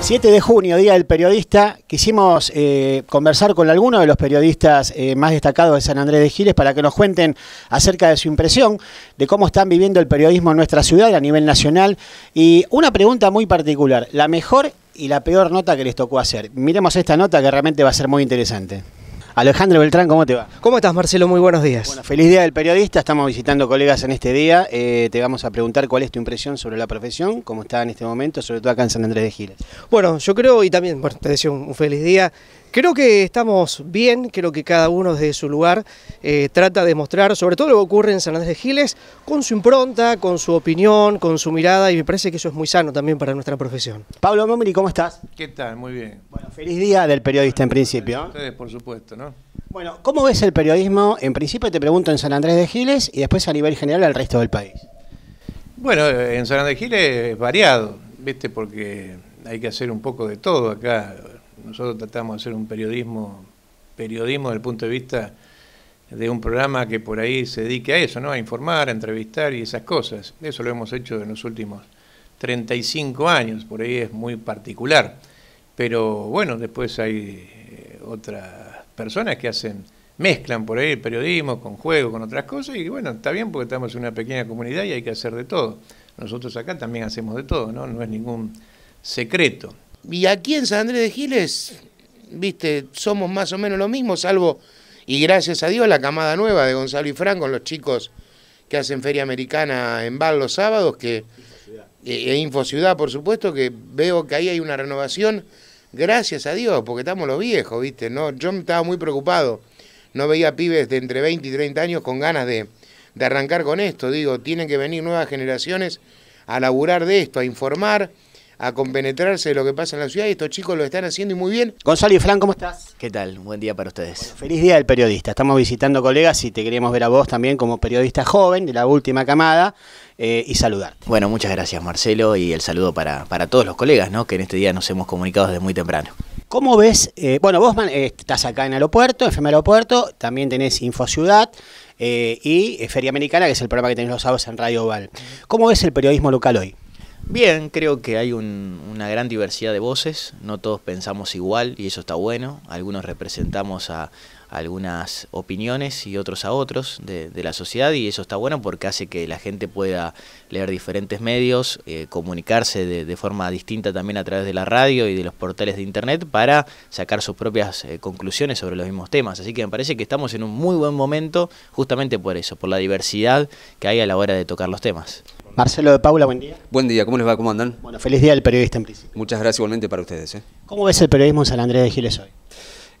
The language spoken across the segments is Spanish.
7 de junio, Día del Periodista, quisimos eh, conversar con algunos de los periodistas eh, más destacados de San Andrés de Giles para que nos cuenten acerca de su impresión, de cómo están viviendo el periodismo en nuestra ciudad a nivel nacional. Y una pregunta muy particular, la mejor y la peor nota que les tocó hacer. Miremos esta nota que realmente va a ser muy interesante. Alejandro Beltrán, ¿cómo te va? ¿Cómo estás, Marcelo? Muy buenos días. Bueno, feliz día del periodista. Estamos visitando colegas en este día. Eh, te vamos a preguntar cuál es tu impresión sobre la profesión, cómo está en este momento, sobre todo acá en San Andrés de Giles. Bueno, yo creo, y también, bueno, te deseo un feliz día. Creo que estamos bien, creo que cada uno desde su lugar eh, trata de mostrar sobre todo lo que ocurre en San Andrés de Giles con su impronta, con su opinión, con su mirada y me parece que eso es muy sano también para nuestra profesión. Pablo Momri, ¿cómo estás? ¿Qué tal? Muy bien. Bueno, feliz día del periodista en principio. Ustedes, por supuesto, ¿no? Bueno, ¿cómo ves el periodismo? En principio te pregunto en San Andrés de Giles y después a nivel general al resto del país. Bueno, en San Andrés de Giles es variado, ¿viste? Porque hay que hacer un poco de todo acá nosotros tratamos de hacer un periodismo, periodismo desde el punto de vista de un programa que por ahí se dedique a eso, ¿no? A informar, a entrevistar y esas cosas. Eso lo hemos hecho en los últimos 35 años, por ahí es muy particular. Pero bueno, después hay eh, otras personas que hacen, mezclan por ahí el periodismo con juego, con otras cosas, y bueno, está bien porque estamos en una pequeña comunidad y hay que hacer de todo. Nosotros acá también hacemos de todo, ¿no? No es ningún secreto. Y aquí en San Andrés de Giles, viste, somos más o menos lo mismo, salvo, y gracias a Dios, la camada nueva de Gonzalo y Franco, los chicos que hacen Feria Americana en Val los sábados, que e, e Info Ciudad, por supuesto, que veo que ahí hay una renovación, gracias a Dios, porque estamos los viejos, ¿viste? No, yo estaba muy preocupado, no veía pibes de entre 20 y 30 años con ganas de, de arrancar con esto, digo, tienen que venir nuevas generaciones a laburar de esto, a informar, a compenetrarse de lo que pasa en la ciudad y estos chicos lo están haciendo y muy bien. Gonzalo y Flan, ¿cómo estás? ¿Qué tal? Buen día para ustedes. feliz día del periodista. Estamos visitando colegas y te queríamos ver a vos también como periodista joven de la última camada eh, y saludarte. Bueno, muchas gracias Marcelo y el saludo para, todos los colegas ¿no? que en este día nos hemos comunicado desde muy temprano. ¿Cómo ves? Eh, bueno, vos eh, estás acá en aeropuerto, en FM Aeropuerto, también tenés Info Ciudad y Feria Americana, que es el programa que tenés los sábados en Radio Oval. ¿Cómo ves el periodismo local hoy? Bien, creo que hay una gran diversidad de voces, no todos pensamos igual y eso está bueno, algunos representamos a, algunas opiniones y otros a otros de, la sociedad y eso está bueno porque hace que la gente pueda leer diferentes medios, eh, comunicarse de, forma distinta también a través de la radio y de los portales de internet para sacar sus propias eh, conclusiones sobre los mismos temas. Así que me parece que estamos en un muy buen momento justamente por eso, por la diversidad que hay a la hora de tocar los temas. Marcelo de Paula, buen día. Buen día, ¿cómo les va? ¿Cómo andan? Bueno, feliz día del periodista en principio. Muchas gracias igualmente para ustedes. ¿eh? ¿Cómo ves el periodismo en San Andrés de Giles hoy?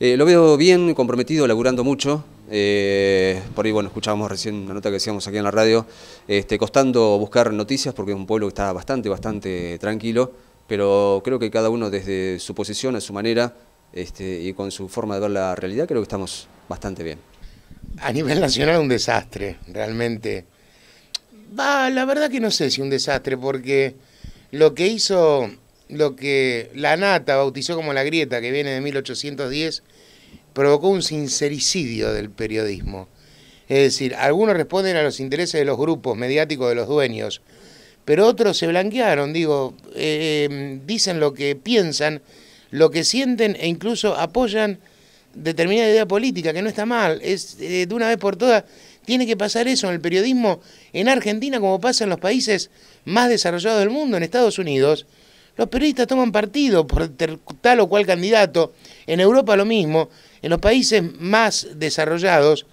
Eh, lo veo bien, comprometido, laburando mucho. Eh, por ahí, bueno, escuchábamos recién una nota que decíamos aquí en la radio, este, costando buscar noticias porque es un pueblo que está bastante, bastante tranquilo, pero creo que cada uno desde su posición, a su manera este, y con su forma de ver la realidad, creo que estamos bastante bien. A nivel nacional un desastre, realmente Va, la verdad que no sé si un desastre, porque lo que hizo, lo que la nata bautizó como la grieta, que viene de 1810, provocó un sincericidio del periodismo. Es decir, algunos responden a los intereses de los grupos mediáticos de los dueños, pero otros se blanquearon, digo, eh, dicen lo que piensan, lo que sienten e incluso apoyan determinada idea política, que no está mal, es eh, de una vez por todas tiene que pasar eso en el periodismo en Argentina como pasa en los países más desarrollados del mundo, en Estados Unidos. Los periodistas toman partido por tal o cual candidato. En Europa lo mismo. En los países más desarrollados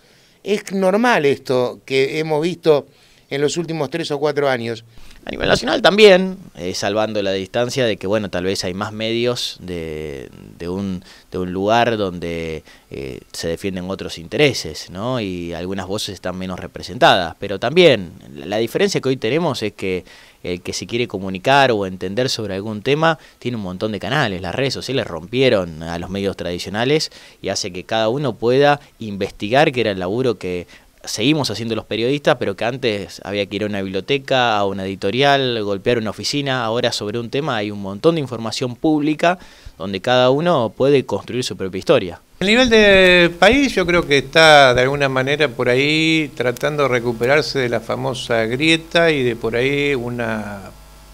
es normal esto que hemos visto en los últimos tres o cuatro años. A nivel nacional también, eh, salvando la distancia de que, bueno, tal vez hay más medios de, de, un, de un, lugar donde eh, se defienden otros intereses, ¿no? Y algunas voces están menos representadas. Pero también, la diferencia que hoy tenemos es que el que se quiere comunicar o entender sobre algún tema tiene un montón de canales. Las redes sociales rompieron a los medios tradicionales y hace que cada uno pueda investigar, que era el laburo que seguimos haciendo los periodistas, pero que antes había que ir a una biblioteca, a una editorial, golpear una oficina. Ahora sobre un tema hay un montón de información pública donde cada uno puede construir su propia historia. El nivel de país yo creo que está de alguna manera por ahí tratando de recuperarse de la famosa grieta y de por ahí una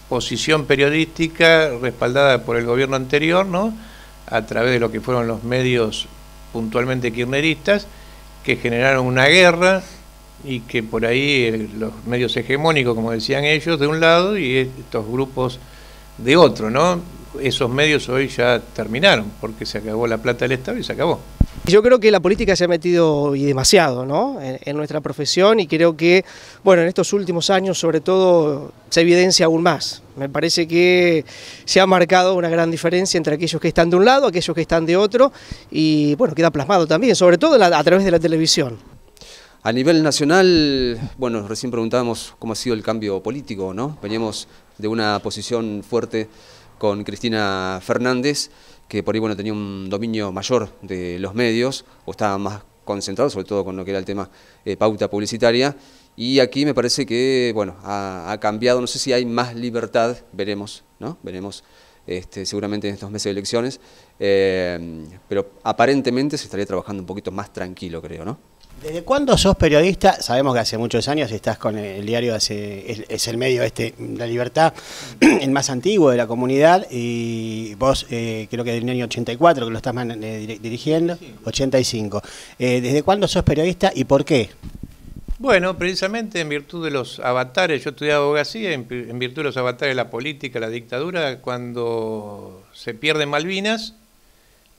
posición periodística respaldada por el gobierno anterior, ¿no? a través de lo que fueron los medios puntualmente kirchneristas, que generaron una guerra y que por ahí eh, los medios hegemónicos, como decían ellos, de un lado y estos grupos de otro, ¿no? Esos medios hoy ya terminaron porque se acabó la plata del Estado y se acabó. Yo creo que la política se ha metido y demasiado ¿no? en, nuestra profesión y creo que bueno, en estos últimos años sobre todo se evidencia aún más. Me parece que se ha marcado una gran diferencia entre aquellos que están de un lado, aquellos que están de otro y bueno, queda plasmado también, sobre todo a través de la televisión. A nivel nacional, bueno, recién preguntábamos cómo ha sido el cambio político, ¿no? Veníamos de una posición fuerte con Cristina Fernández que por ahí bueno, tenía un dominio mayor de los medios, o estaba más concentrado, sobre todo con lo que era el tema eh, pauta publicitaria. Y aquí me parece que bueno, ha, cambiado, no sé si hay más libertad, veremos, ¿no? Veremos este, seguramente en estos meses de elecciones, eh, pero aparentemente se estaría trabajando un poquito más tranquilo, creo, ¿no? ¿Desde cuándo sos periodista? Sabemos que hace muchos años estás con el, diario, es, el medio este, La Libertad, el más antiguo de la comunidad, y vos eh, creo que del año 84 que lo estás eh, dirigiendo, 85. Eh, ¿Desde cuándo sos periodista y por qué? Bueno, precisamente en virtud de los avatares, yo estudié abogacía, en, en virtud de los avatares de la política, la dictadura, cuando se pierden Malvinas,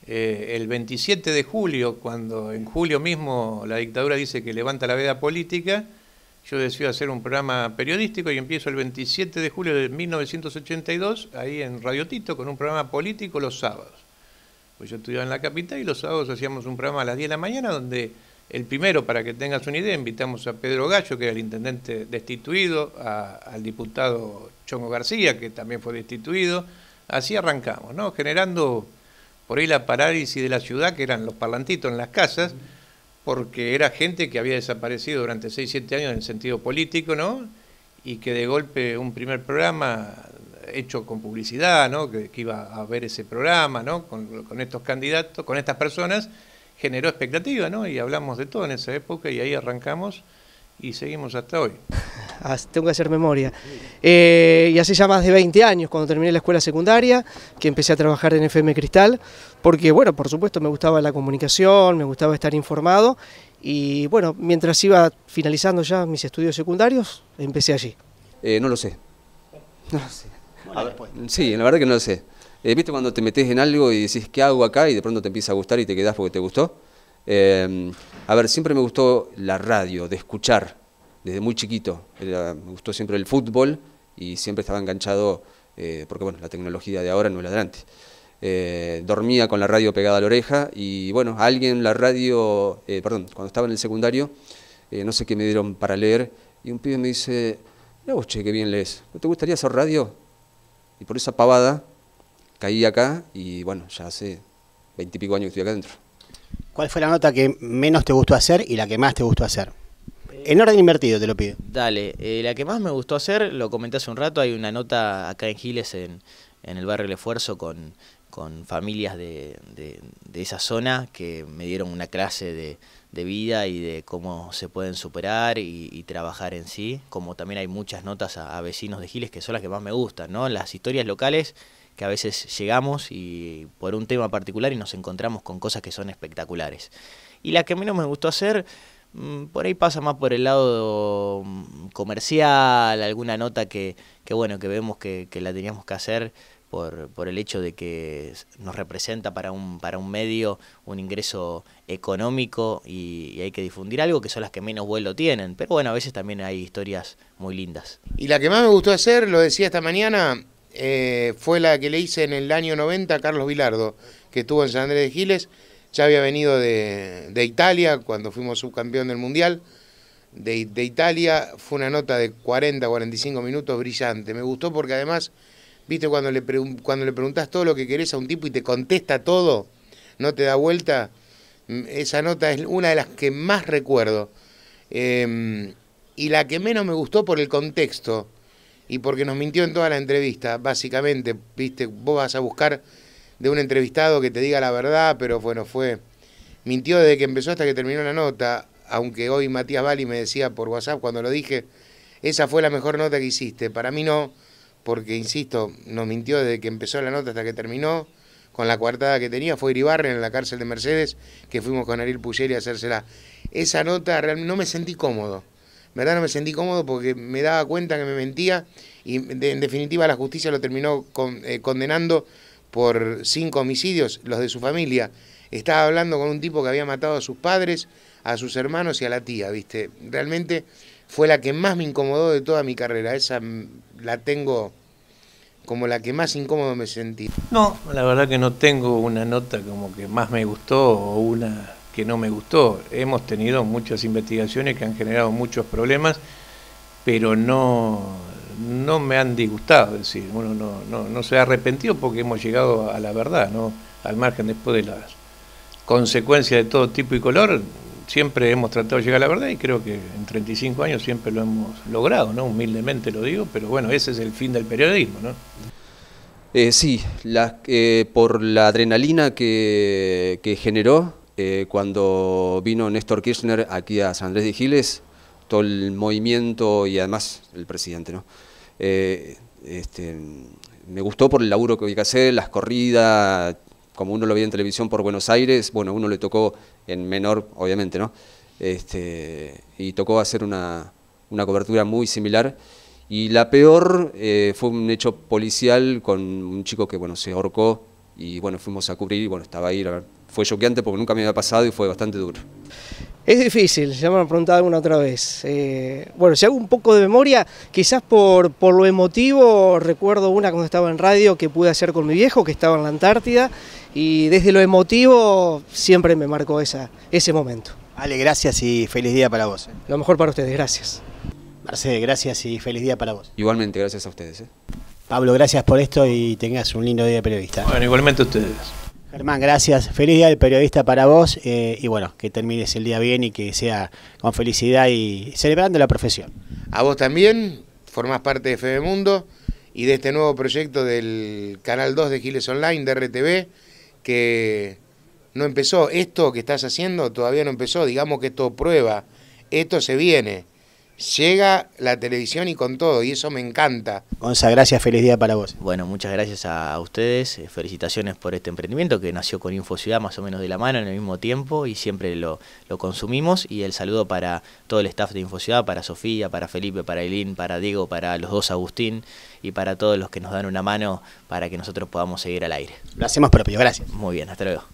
eh, el 27 de julio, cuando en julio mismo la dictadura dice que levanta la veda política, yo decido hacer un programa periodístico y empiezo el 27 de julio de 1982, ahí en Radio Tito, con un programa político los sábados. Pues yo estudiaba en la capital y los sábados hacíamos un programa a las 10 de la mañana donde el primero, para que tengas una idea, invitamos a Pedro Gallo, que era el intendente destituido, al diputado Chongo García, que también fue destituido. Así arrancamos, ¿no? Generando por ahí la parálisis de la ciudad, que eran los parlantitos en las casas, porque era gente que había desaparecido durante 6, 7 años en el sentido político, ¿no? Y que de golpe un primer programa hecho con publicidad, ¿no? Que, iba a ver ese programa, ¿no? Con, con, estos candidatos, con estas personas, generó expectativa, ¿no? Y hablamos de todo en esa época y ahí arrancamos y seguimos hasta hoy tengo que hacer memoria. Eh, y hace ya más de 20 años, cuando terminé la escuela secundaria, que empecé a trabajar en FM Cristal, porque, bueno, por supuesto me gustaba la comunicación, me gustaba estar informado, y bueno, mientras iba finalizando ya mis estudios secundarios, empecé allí. Eh, no lo sé. No lo sé. A ver, sí, la verdad que no lo sé. Eh, ¿Viste cuando te metes en algo y decís, ¿qué hago acá? Y de pronto te empieza a gustar y te quedás porque te gustó. a ver, siempre me gustó la radio, de escuchar desde muy chiquito. me gustó siempre el fútbol y siempre estaba enganchado, eh, porque bueno, la tecnología de ahora no es la de antes. Eh, dormía con la radio pegada a la oreja y bueno, alguien la radio, eh, perdón, cuando estaba en el secundario, no sé qué me dieron para leer y un pibe me dice, no, che, qué bien lees, ¿no te gustaría hacer radio? Y por esa pavada caí acá y bueno, ya hace veintipico años que estoy acá adentro. ¿Cuál fue la nota que menos te gustó hacer y la que más te gustó hacer? en orden invertido te lo pido. Dale, eh, la que más me gustó hacer, lo comenté hace un rato, hay una nota acá en Giles, en, el barrio El Esfuerzo, con, con familias de, esa zona que me dieron una clase de, vida y de cómo se pueden superar y, trabajar en sí, como también hay muchas notas a, vecinos de Giles que son las que más me gustan, ¿no? Las historias locales que a veces llegamos y por un tema particular y nos encontramos con cosas que son espectaculares. Y la que menos me gustó hacer Mm, por ahí pasa más por el lado mm, comercial, alguna nota que, bueno, que vemos que, la teníamos que hacer por, por, el hecho de que nos representa para un, para un medio un ingreso económico y, hay que difundir algo que son las que menos vuelo tienen. Pero bueno, a veces también hay historias muy lindas. Y la que más me gustó hacer, lo decía esta mañana, eh, fue la que le hice en el año 90 a Carlos Vilardo, que estuvo en San Andrés de Giles. Ya había venido de, Italia cuando fuimos subcampeón del Mundial. De, Italia fue una nota de 40, 45 minutos brillante. Me gustó porque además, viste, cuando le, cuando le preguntás todo lo que querés a un tipo y te contesta todo, no te da vuelta, mm, esa nota es una de las que más recuerdo. Em, y la que menos me gustó por el contexto y porque nos mintió en toda la entrevista, básicamente, viste, vos vas a buscar de un entrevistado que te diga la verdad, pero bueno, fue. Mintió desde que empezó hasta que terminó la nota, aunque hoy Matías Bali me decía por WhatsApp cuando lo dije, esa fue la mejor nota que hiciste. Para mí no, porque insisto, nos mintió desde que empezó la nota hasta que terminó, con la coartada que tenía, fue Iribarren en la cárcel de Mercedes, que fuimos con Ariel Puglieri a hacérsela. Esa nota realmente no me sentí cómodo, ¿verdad? No me sentí cómodo porque me daba cuenta que me mentía y en definitiva la justicia lo terminó con, eh, condenando por cinco homicidios, los de su familia. Estaba hablando con un tipo que había matado a sus padres, a sus hermanos y a la tía, ¿viste? Realmente fue la que más me incomodó de toda mi carrera. Esa mm, la tengo como la que más incómodo me sentí. No, la verdad que no tengo una nota como que más me gustó o una que no me gustó. Hemos tenido muchas investigaciones que han generado muchos problemas, pero no, no me han disgustado, decir, uno no, se ha arrepentido porque hemos llegado a la verdad, ¿no? al margen después de las consecuencias de todo tipo y color, siempre hemos tratado de llegar a la verdad y creo que en 35 años siempre lo hemos logrado, ¿no? humildemente lo digo, pero bueno, ese es el fin del periodismo. ¿no? Eh, sí, eh, por la adrenalina que, que generó eh, cuando vino Néstor Kirchner aquí a San Andrés de Giles, todo el movimiento y además el presidente, ¿no? Eh, este, me gustó por el laburo que había que hacer, las corridas, como uno lo veía en televisión por Buenos Aires, bueno, uno le tocó en menor, obviamente, ¿no? Este, y tocó hacer una, una cobertura muy similar. Y la peor eh, fue un hecho policial con un chico que, bueno, se ahorcó y, bueno, fuimos a cubrir y, bueno, estaba ahí. Fue choqueante porque nunca me había pasado y fue bastante duro. Es difícil, ya me han preguntado alguna otra vez. Eh, bueno, si hago un poco de memoria, quizás por, por lo emotivo, recuerdo una cuando estaba en radio que pude hacer con mi viejo, que estaba en la Antártida, y desde lo emotivo siempre me marcó esa, ese momento. Ale, gracias y feliz día para vos. Eh. Lo mejor para ustedes, gracias. Mercedes, gracias y feliz día para vos. Igualmente, gracias a ustedes. Eh. Pablo, gracias por esto y tengas un lindo día de periodista. Bueno, igualmente a ustedes. Germán, gracias. Feliz día del periodista para vos eh, y bueno, que termines el día bien y que sea con felicidad y celebrando la profesión. A vos también, formás parte de Febe Mundo y de este nuevo proyecto del Canal 2 de Giles Online, de RTV, que no empezó. Esto que estás haciendo todavía no empezó, digamos que esto prueba, esto se viene llega la televisión y con todo, y eso me encanta. Gonza, gracias, feliz día para vos. Bueno, muchas gracias a ustedes, eh, felicitaciones por este emprendimiento que nació con Info Ciudad más o menos de la mano en el mismo tiempo y siempre lo, consumimos y el saludo para todo el staff de Ciudad, para Sofía, para Felipe, para Elín, para Diego, para los dos Agustín y para todos los que nos dan una mano para que nosotros podamos seguir al aire. Lo hacemos propio, gracias. Muy bien, hasta luego.